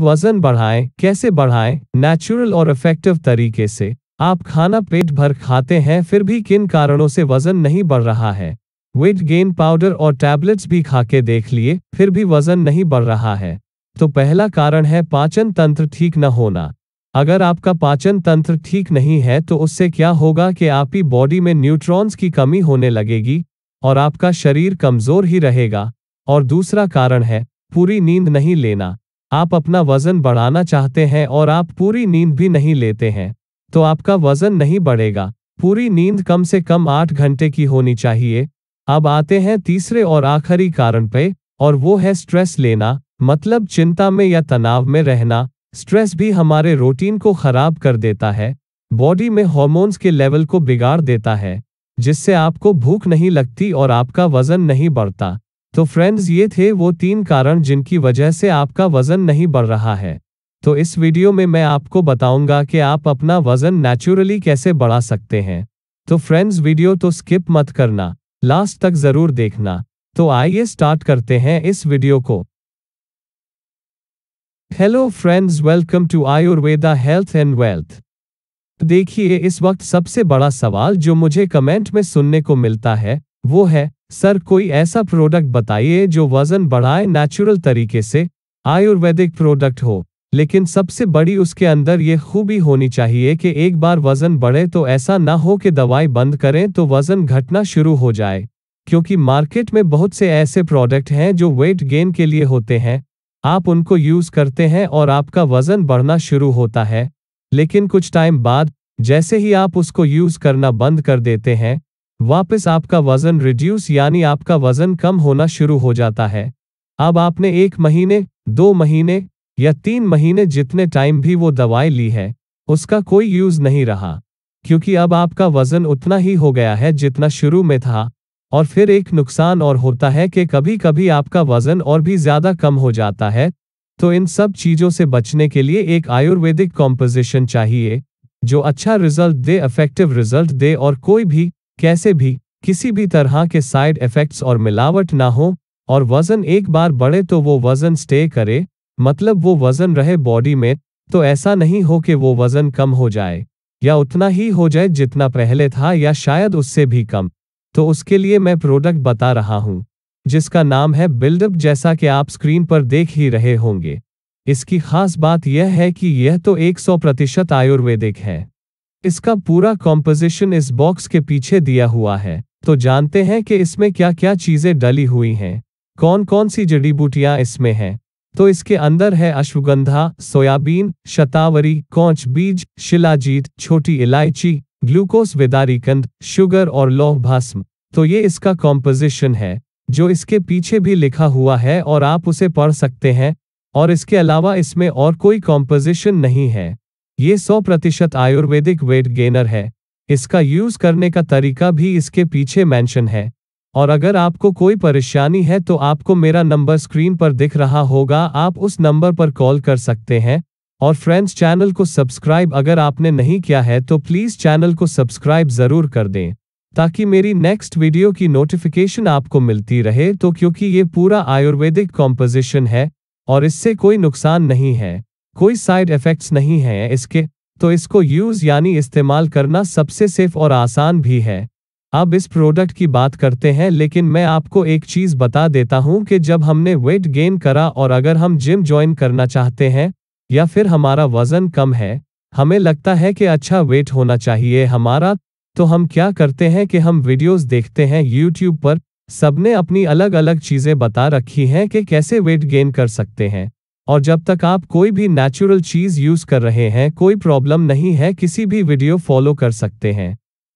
वजन बढ़ाएं कैसे बढ़ाएं नेचुरल और इफेक्टिव तरीके से आप खाना पेट भर खाते हैं फिर भी किन कारणों से वजन नहीं बढ़ रहा है वेट गेन पाउडर और टैबलेट्स भी खा के देख लिए फिर भी वजन नहीं बढ़ रहा है तो पहला कारण है पाचन तंत्र ठीक न होना अगर आपका पाचन तंत्र ठीक नहीं है तो उससे क्या होगा कि आपकी बॉडी में न्यूट्रॉन्स की कमी होने लगेगी और आपका शरीर कमजोर ही रहेगा और दूसरा कारण है पूरी नींद नहीं लेना आप अपना वजन बढ़ाना चाहते हैं और आप पूरी नींद भी नहीं लेते हैं तो आपका वजन नहीं बढ़ेगा पूरी नींद कम से कम आठ घंटे की होनी चाहिए अब आते हैं तीसरे और आखिरी कारण पे और वो है स्ट्रेस लेना मतलब चिंता में या तनाव में रहना स्ट्रेस भी हमारे रूटीन को खराब कर देता है बॉडी में हॉर्मोन्स के लेवल को बिगाड़ देता है जिससे आपको भूख नहीं लगती और आपका वजन नहीं बढ़ता तो फ्रेंड्स ये थे वो तीन कारण जिनकी वजह से आपका वजन नहीं बढ़ रहा है तो इस वीडियो में मैं आपको बताऊंगा कि आप अपना वजन नेचुरली कैसे बढ़ा सकते हैं तो फ्रेंड्स वीडियो तो स्किप मत करना लास्ट तक जरूर देखना तो आइए स्टार्ट करते हैं इस वीडियो को hello friends welcome to Ayurveda health and wealth देखिए इस वक्त सबसे बड़ा सवाल जो मुझे कमेंट में सुनने को मिलता है वो है सर कोई ऐसा प्रोडक्ट बताइए जो वजन बढ़ाए नेचुरल तरीके से आयुर्वेदिक प्रोडक्ट हो लेकिन सबसे बड़ी उसके अंदर ये खूबी होनी चाहिए कि एक बार वजन बढ़े तो ऐसा ना हो कि दवाई बंद करें तो वजन घटना शुरू हो जाए क्योंकि मार्केट में बहुत से ऐसे प्रोडक्ट हैं जो वेट गेन के लिए होते हैं आप उनको यूज करते हैं और आपका वजन बढ़ना शुरू होता है लेकिन कुछ टाइम बाद जैसे ही आप उसको यूज करना बंद कर देते हैं वापस आपका वजन रिड्यूस यानी आपका वजन कम होना शुरू हो जाता है अब आपने एक महीने दो महीने या तीन महीने जितने टाइम भी वो दवाई ली है उसका कोई यूज नहीं रहा क्योंकि अब आपका वजन उतना ही हो गया है जितना शुरू में था और फिर एक नुकसान और होता है कि कभी कभी आपका वजन और भी ज्यादा कम हो जाता है तो इन सब चीजों से बचने के लिए एक आयुर्वेदिक कॉम्पोजिशन चाहिए जो अच्छा रिजल्ट दे इफेक्टिव रिजल्ट दे और कोई भी कैसे भी किसी भी तरह के साइड इफेक्ट्स और मिलावट ना हो और वजन एक बार बढ़े तो वो वजन स्टे करे मतलब वो वजन रहे बॉडी में तो ऐसा नहीं हो कि वो वजन कम हो जाए या उतना ही हो जाए जितना पहले था या शायद उससे भी कम तो उसके लिए मैं प्रोडक्ट बता रहा हूँ जिसका नाम है बिल्डअप जैसा कि आप स्क्रीन पर देख ही रहे होंगे इसकी खास बात यह है कि यह तो 100 प्रतिशत आयुर्वेदिक है इसका पूरा कॉम्पोजिशन इस बॉक्स के पीछे दिया हुआ है तो जानते हैं कि इसमें क्या क्या चीजें डली हुई हैं कौन कौन सी जड़ी बूटियां इसमें हैं तो इसके अंदर है अश्वगंधा सोयाबीन शतावरी कौच बीज शिलाजीत छोटी इलायची ग्लूकोस वेदारीकंद शुगर और लौह भस्म तो ये इसका कॉम्पोजिशन है जो इसके पीछे भी लिखा हुआ है और आप उसे पढ़ सकते हैं और इसके अलावा इसमें और कोई कॉम्पोजिशन नहीं है ये 100 प्रतिशत आयुर्वेदिक वेट गेनर है इसका यूज करने का तरीका भी इसके पीछे मेंशन है और अगर आपको कोई परेशानी है तो आपको मेरा नंबर स्क्रीन पर दिख रहा होगा आप उस नंबर पर कॉल कर सकते हैं और फ्रेंड्स चैनल को सब्सक्राइब अगर आपने नहीं किया है तो प्लीज़ चैनल को सब्सक्राइब ज़रूर कर दें ताकि मेरी नेक्स्ट वीडियो की नोटिफिकेशन आपको मिलती रहे तो क्योंकि ये पूरा आयुर्वेदिक कॉम्पोजिशन है और इससे कोई नुकसान नहीं है कोई साइड इफेक्ट्स नहीं हैं इसके तो इसको यूज़ यानी इस्तेमाल करना सबसे सेफ और आसान भी है अब इस प्रोडक्ट की बात करते हैं लेकिन मैं आपको एक चीज़ बता देता हूँ कि जब हमने वेट गेन करा और अगर हम जिम ज्वाइन करना चाहते हैं या फिर हमारा वज़न कम है हमें लगता है कि अच्छा वेट होना चाहिए हमारा तो हम क्या करते हैं कि हम वीडियोस देखते हैं यूट्यूब पर सबने अपनी अलग अलग चीज़ें बता रखी हैं कि कैसे वेट गेन कर सकते हैं और जब तक आप कोई भी नेचुरल चीज यूज कर रहे हैं कोई प्रॉब्लम नहीं है किसी भी वीडियो फॉलो कर सकते हैं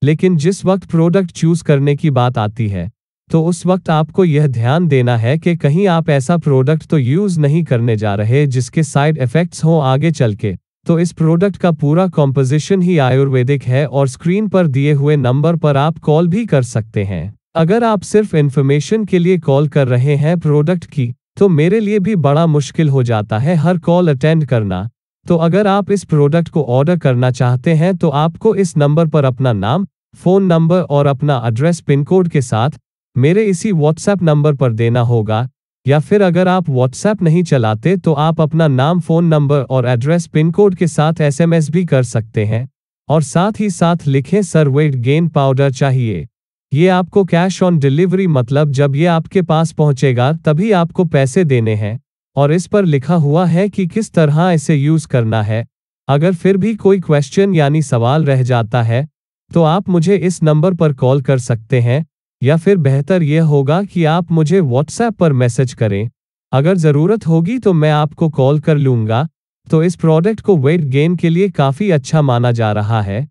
लेकिन जिस वक्त प्रोडक्ट चूज करने की बात आती है तो उस वक्त आपको यह ध्यान देना है कि कहीं आप ऐसा प्रोडक्ट तो यूज नहीं करने जा रहे जिसके साइड इफेक्ट्स हों आगे चल के तो इस प्रोडक्ट का पूरा कॉम्पोजिशन ही आयुर्वेदिक है और स्क्रीन पर दिए हुए नंबर पर आप कॉल भी कर सकते हैं अगर आप सिर्फ इन्फॉर्मेशन के लिए कॉल कर रहे हैं प्रोडक्ट की तो मेरे लिए भी बड़ा मुश्किल हो जाता है हर कॉल अटेंड करना तो अगर आप इस प्रोडक्ट को ऑर्डर करना चाहते हैं तो आपको इस नंबर पर अपना नाम फ़ोन नंबर और अपना एड्रेस पिन कोड के साथ मेरे इसी व्हाट्सएप नंबर पर देना होगा या फिर अगर आप व्हाट्सएप नहीं चलाते तो आप अपना नाम फ़ोन नंबर और एड्रेस पिन कोड के साथ एसएमएस भी कर सकते हैं और साथ ही साथ लिखें सर वेट गेन पाउडर चाहिए ये आपको कैश ऑन डिलीवरी मतलब जब ये आपके पास पहुंचेगा तभी आपको पैसे देने हैं और इस पर लिखा हुआ है कि किस तरह इसे यूज करना है अगर फिर भी कोई क्वेश्चन यानी सवाल रह जाता है तो आप मुझे इस नंबर पर कॉल कर सकते हैं या फिर बेहतर यह होगा कि आप मुझे व्हाट्सएप पर मैसेज करें अगर ज़रूरत होगी तो मैं आपको कॉल कर लूँगा तो इस प्रोडक्ट को वेट गेन के लिए काफ़ी अच्छा माना जा रहा है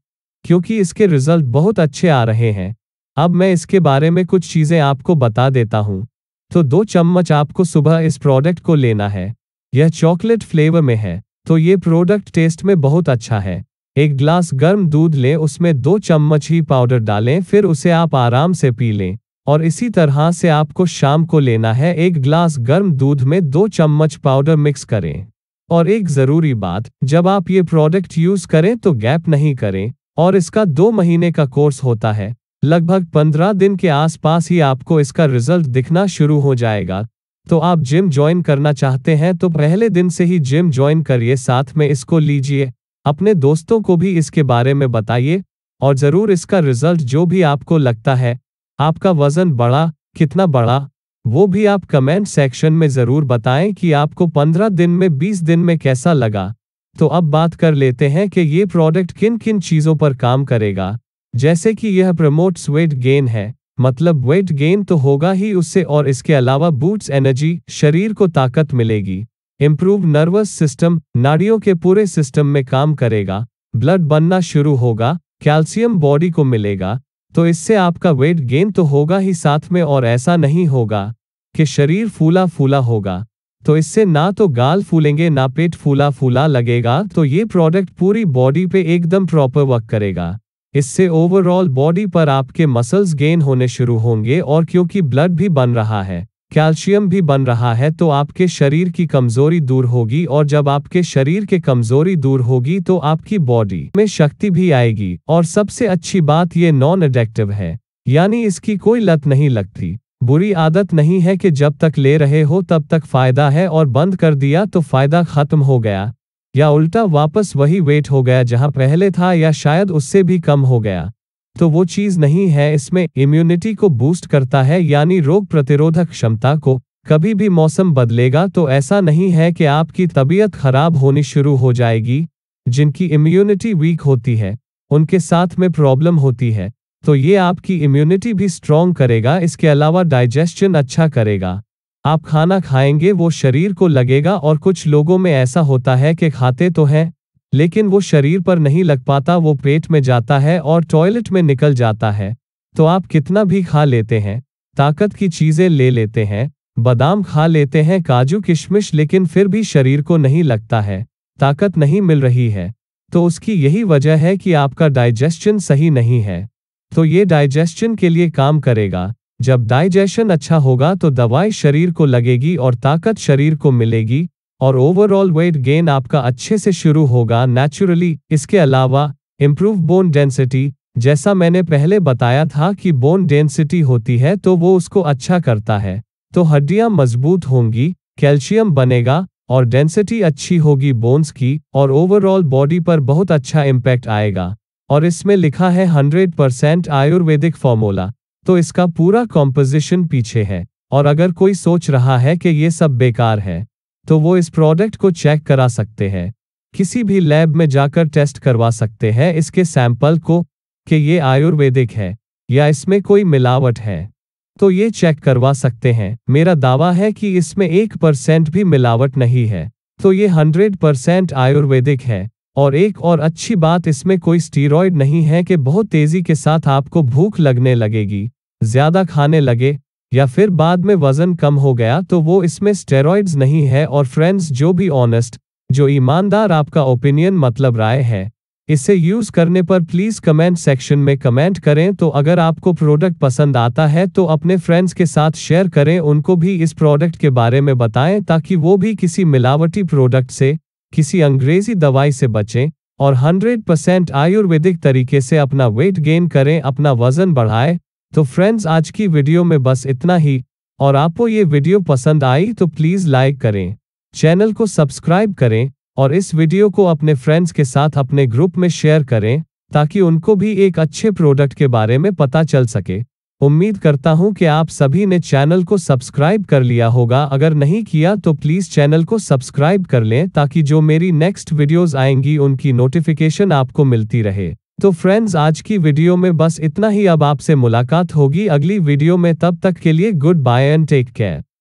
क्योंकि इसके रिजल्ट बहुत अच्छे आ रहे हैं अब मैं इसके बारे में कुछ चीजें आपको बता देता हूँ तो दो चम्मच आपको सुबह इस प्रोडक्ट को लेना है यह चॉकलेट फ्लेवर में है तो ये प्रोडक्ट टेस्ट में बहुत अच्छा है एक ग्लास गर्म दूध लें उसमें दो चम्मच ही पाउडर डालें फिर उसे आप आराम से पी लें और इसी तरह से आपको शाम को लेना है एक ग्लास गर्म दूध में दो चम्मच पाउडर मिक्स करें और एक ज़रूरी बात जब आप ये प्रोडक्ट यूज़ करें तो गैप नहीं करें और इसका दो महीने का कोर्स होता है लगभग 15 दिन के आसपास ही आपको इसका रिजल्ट दिखना शुरू हो जाएगा तो आप जिम ज्वाइन करना चाहते हैं तो पहले दिन से ही जिम ज्वाइन करिए साथ में इसको लीजिए अपने दोस्तों को भी इसके बारे में बताइए और ज़रूर इसका रिजल्ट जो भी आपको लगता है आपका वज़न बढ़ा कितना बढ़ा वो भी आप कमेंट सेक्शन में ज़रूर बताएं कि आपको 15 दिन में 20 दिन में कैसा लगा तो अब बात कर लेते हैं कि ये प्रोडक्ट किन किन चीज़ों पर काम करेगा जैसे कि यह प्रमोट्स वेट गेन है मतलब वेट गेन तो होगा ही उससे और इसके अलावा बूट्स एनर्जी शरीर को ताकत मिलेगी इम्प्रूव नर्वस सिस्टम नाड़ियों के पूरे सिस्टम में काम करेगा ब्लड बनना शुरू होगा कैल्शियम बॉडी को मिलेगा तो इससे आपका वेट गेन तो होगा ही साथ में और ऐसा नहीं होगा कि शरीर फूला फूला होगा तो इससे ना तो गाल फूलेंगे ना पेट फूला फूला लगेगा तो ये प्रोडक्ट पूरी बॉडी पे एकदम प्रॉपर वर्क करेगा इससे ओवरऑल बॉडी पर आपके मसल्स गेन होने शुरू होंगे और क्योंकि ब्लड भी बन रहा है कैल्शियम भी बन रहा है तो आपके शरीर की कमजोरी दूर होगी और जब आपके शरीर के कमजोरी दूर होगी तो आपकी बॉडी में शक्ति भी आएगी और सबसे अच्छी बात ये नॉन एडेक्टिव है यानी इसकी कोई लत नहीं लगती बुरी आदत नहीं है कि जब तक ले रहे हो तब तक फायदा है और बंद कर दिया तो फायदा खत्म हो गया या उल्टा वापस वही वेट हो गया जहां पहले था या शायद उससे भी कम हो गया तो वो चीज नहीं है इसमें इम्यूनिटी को बूस्ट करता है यानी रोग प्रतिरोधक क्षमता को कभी भी मौसम बदलेगा तो ऐसा नहीं है कि आपकी तबीयत खराब होनी शुरू हो जाएगी जिनकी इम्यूनिटी वीक होती है उनके साथ में प्रॉब्लम होती है तो ये आपकी इम्यूनिटी भी स्ट्रॉन्ग करेगा इसके अलावा डाइजेशन अच्छा करेगा आप खाना खाएंगे वो शरीर को लगेगा और कुछ लोगों में ऐसा होता है कि खाते तो हैं लेकिन वो शरीर पर नहीं लग पाता वो पेट में जाता है और टॉयलेट में निकल जाता है तो आप कितना भी खा लेते हैं ताकत की चीज़ें ले लेते हैं बादाम खा लेते हैं काजू किशमिश लेकिन फिर भी शरीर को नहीं लगता है ताकत नहीं मिल रही है तो उसकी यही वजह है कि आपका डाइजेस्शन सही नहीं है तो ये डाइजेस्शन के लिए काम करेगा जब डाइजेशन अच्छा होगा तो दवाई शरीर को लगेगी और ताकत शरीर को मिलेगी और ओवरऑल वेट गेन आपका अच्छे से शुरू होगा नेचुरली इसके अलावा इम्प्रूव बोन डेंसिटी जैसा मैंने पहले बताया था कि बोन डेंसिटी होती है तो वो उसको अच्छा करता है तो हड्डियां मजबूत होंगी कैल्शियम बनेगा और डेंसिटी अच्छी होगी बोन्स की और ओवरऑल बॉडी पर बहुत अच्छा इम्पैक्ट आएगा और इसमें लिखा है 100% आयुर्वेदिक फॉर्मूला तो इसका पूरा कॉम्पोजिशन पीछे है और अगर कोई सोच रहा है कि ये सब बेकार है तो वो इस प्रोडक्ट को चेक करा सकते हैं किसी भी लैब में जाकर टेस्ट करवा सकते हैं इसके सैंपल को कि ये आयुर्वेदिक है या इसमें कोई मिलावट है तो ये चेक करवा सकते हैं मेरा दावा है कि इसमें एक परसेंट भी मिलावट नहीं है तो ये हंड्रेड परसेंट आयुर्वेदिक है और एक और अच्छी बात इसमें कोई स्टीरॉयड नहीं है कि बहुत तेजी के साथ आपको भूख लगने लगेगी ज्यादा खाने लगे या फिर बाद में वजन कम हो गया तो वो इसमें स्टेरॉइड्स नहीं है और फ्रेंड्स जो भी ऑनेस्ट जो ईमानदार आपका ओपिनियन मतलब राय है इसे यूज करने पर प्लीज कमेंट सेक्शन में कमेंट करें तो अगर आपको प्रोडक्ट पसंद आता है तो अपने फ्रेंड्स के साथ शेयर करें उनको भी इस प्रोडक्ट के बारे में बताएं ताकि वो भी किसी मिलावटी प्रोडक्ट से किसी अंग्रेजी दवाई से बचें और 100% आयुर्वेदिक तरीके से अपना वेट गेन करें अपना वजन बढ़ाएं तो फ्रेंड्स आज की वीडियो में बस इतना ही और आपको ये वीडियो पसंद आई तो प्लीज़ लाइक करें चैनल को सब्सक्राइब करें और इस वीडियो को अपने फ्रेंड्स के साथ अपने ग्रुप में शेयर करें ताकि उनको भी एक अच्छे प्रोडक्ट के बारे में पता चल सके उम्मीद करता हूं कि आप सभी ने चैनल को सब्सक्राइब कर लिया होगा अगर नहीं किया तो प्लीज चैनल को सब्सक्राइब कर लें ताकि जो मेरी नेक्स्ट वीडियोस आएंगी उनकी नोटिफिकेशन आपको मिलती रहे तो फ्रेंड्स आज की वीडियो में बस इतना ही अब आपसे मुलाकात होगी अगली वीडियो में तब तक के लिए good bye and take care